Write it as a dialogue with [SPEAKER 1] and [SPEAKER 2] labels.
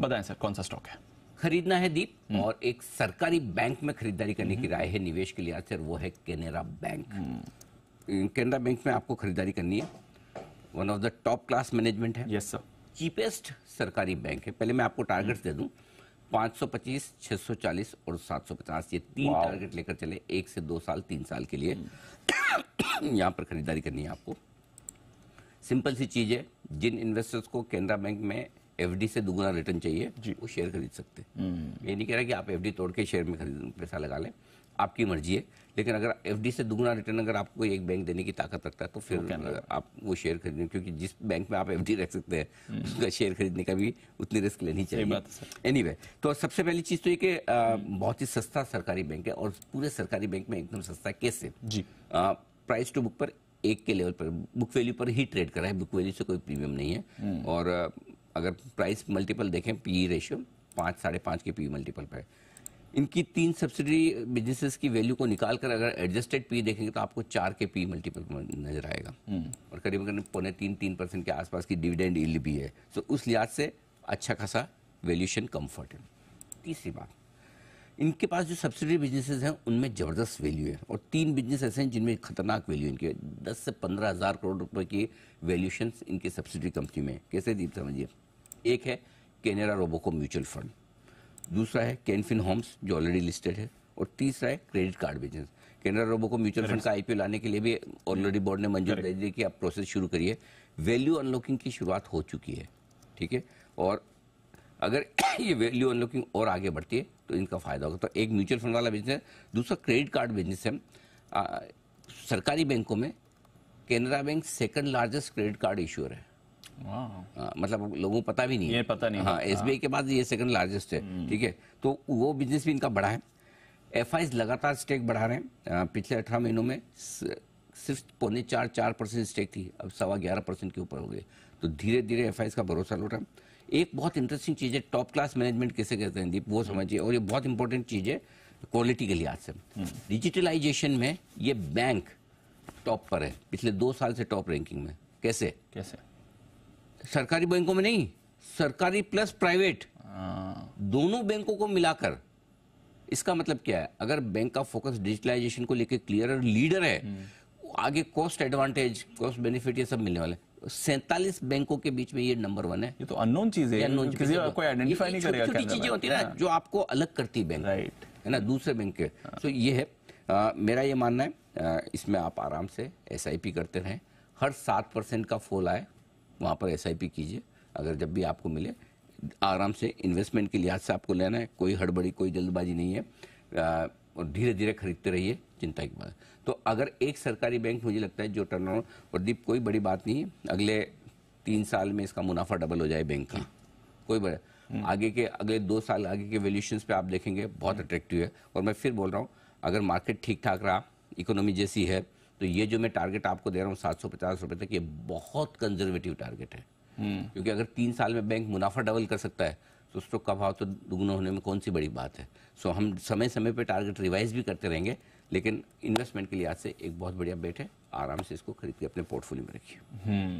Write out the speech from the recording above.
[SPEAKER 1] बताएं सर कौन सा स्टॉक है खरीदना है दीप हम्म। और एक सरकारी बैंक में खरीदारी करने की राय है निवेश के लिए सर वो है केनरा बैंक केनरा बैंक में आपको खरीदारी करनी है one of the top class management है यस सर चीपेस्ट सरकारी बैंक है पहले मैं आपको टारगेट्स दे दूं 525, 640 और 750 ये तीन टारगेट लेकर चले एक से दो साल तीन साल के लिए हम्म। यहाँ पर खरीदारी करनी है आपको सिंपल सी चीज़ है जिन इन्वेस्टर्स को केनरा बैंक में एफडी से दुगुना रिटर्न चाहिए वो शेयर खरीद सकते हैं हम्म। ये नहीं कह रहा कि आप एफडी तोड़ के शेयर में खरीद पैसा लगा लें आपकी मर्जी है लेकिन अगर एफ से दुगुना रिटर्न अगर आपको एक बैंक देने की ताकत रखता है तो फिर आप वो शेयर खरीदें क्योंकि जिस बैंक में आप एफ रख सकते हैं हम्म। उसका शेयर खरीदने का भी उतनी रिस्क लेनी चाहिए एनी anyway, तो सबसे पहली चीज़ तो ये कि हम्म। बहुत ही सस्ता सरकारी बैंक है और पूरे सरकारी बैंक में एकदम सस्ता कैसे प्राइस टू बुक पर एक के लेवल पर बुक वैल्यू पर ही ट्रेड करा है बुक वैल्यू से कोई प्रीमियम नहीं है और अगर प्राइस मल्टीपल देखें पी रेशियो e पाँच साढ़े पाँच के पी मल्टीपल पर इनकी तीन सब्सिडी बिजनेसेस की वैल्यू को निकाल कर अगर एडजस्टेड पी e देखेंगे तो आपको चार के पी e मल्टीपल नजर आएगा हम्म। और करीब करीब पौने तीन तीन परसेंट के आसपास की डिविडेंड इल भी है सो तो उस लिहाज से अच्छा खासा वैल्यूशन कम्फर्ट है तीसरी बात इनके पास जो सब्सिडी बिजनेसेस हैं उनमें ज़बरदस्त वैल्यू है और तीन बिजनेस ऐसे हैं जिनमें खतरनाक वैल्यू इनकी है दस से पंद्रह हज़ार करोड़ रुपए की वैल्यूशन इनके सब्सिडी कंपनी में कैसे दीप समझिए एक है केनेरा रोबोको म्यूचुअल फंड दूसरा है कैनफिन होम्स जो ऑलरेडी लिस्टेड है और तीसरा है credit card business Canara Robeco mutual fund का आईपीओ लाने के लिए भी ऑलरेडी बोर्ड ने मंजूरी दे दी कि आप प्रोसेस शुरू करिए वैल्यू अनलॉकिंग की शुरुआत हो चुकी है ठीक है और अगर ये वैल्यू अनलॉकिंग और आगे बढ़ती है तो इनका फायदा होगा तो एक म्यूचुअल फंड वाला बिजनेस दूसरा क्रेडिट कार्ड बिजनेस है आ, सरकारी बैंकों में Canara bank second largest credit card issuer है हाँ, मतलब लोगों को पता भी नहीं ये पता नहीं हाँ एस हाँ। के बाद ये सेकंड लार्जेस्ट है हम्म। ठीक है तो वो बिजनेस भी इनका बढ़ा है एफ लगातार स्टेक बढ़ा रहे हैं हाँ, पिछले अठारह महीनों में सिर्फ पौने चार चार परसेंट स्टेक थी अब सवा ग्यारह परसेंट के ऊपर हो गए तो धीरे धीरे एफ का भरोसा लौटा एक बहुत इंटरेस्टिंग चीज़ है टॉप क्लास मैनेजमेंट कैसे कहते हैं दीप वो हम्म। समझिए और ये बहुत इंपॉर्टेंट चीज़ है क्वालिटी के लिहाज से डिजिटलाइजेशन हम्म। में ये बैंक टॉप पर है पिछले दो साल से टॉप रैंकिंग में कैसे कैसे सरकारी बैंकों में नहीं सरकारी प्लस प्राइवेट हाँ। दोनों बैंकों को मिलाकर इसका मतलब क्या है अगर बैंक का फोकस डिजिटलाइजेशन को लेकर क्लियर लीडर है हम्म। आगे कॉस्ट एडवांटेज कॉस्ट बेनिफिट ये सब मिलने वाले सैतालीस बैंकों के बीच में ये नंबर वन है ये तो अननोन चीज है अननोन किसी कोई आइडेंटिफाई नहीं करेगा छोटी चीजें होती है ना हाँ। जो आपको अलग करती बैंक राइट है ना दूसरे बैंक के तो ये है मेरा ये मानना है इसमें आप आराम से एस करते रहें हर सात परसेंट का फोल आए वहाँ पर एस कीजिए अगर जब भी आपको मिले आराम से इन्वेस्टमेंट के लिहाज से आपको लेना है कोई हड़बड़ी कोई जल्दबाजी नहीं है और धीरे धीरे खरीदते रहिए चिंता की बात तो अगर एक सरकारी बैंक मुझे लगता है जो टर्न ओवर और दीप कोई बड़ी बात नहीं है अगले तीन साल में इसका मुनाफा डबल हो जाए बैंक का कोई बड़ा हम्म। आगे के अगले दो साल आगे के वैल्यूशन पे आप देखेंगे बहुत अट्रैक्टिव हम्म। है और मैं फिर बोल रहा हूँ अगर मार्केट ठीक ठाक रहा इकोनॉमी जैसी है तो ये जो मैं टारगेट आपको दे रहा हूँ सात सौ पचास रुपये तक ये बहुत कंजर्वेटिव टारगेट है हम्म। क्योंकि अगर तीन साल में बैंक मुनाफा डबल कर सकता है तो स्टॉक का भाव तो दुगुना होने में कौन सी बड़ी बात है सो हम समय समय पर टारगेट रिवाइज भी करते रहेंगे लेकिन इन्वेस्टमेंट के लिहाज से एक बहुत बढ़िया बेट है आराम से इसको खरीद के अपने पोर्टफोलियो में रखिए हम्म।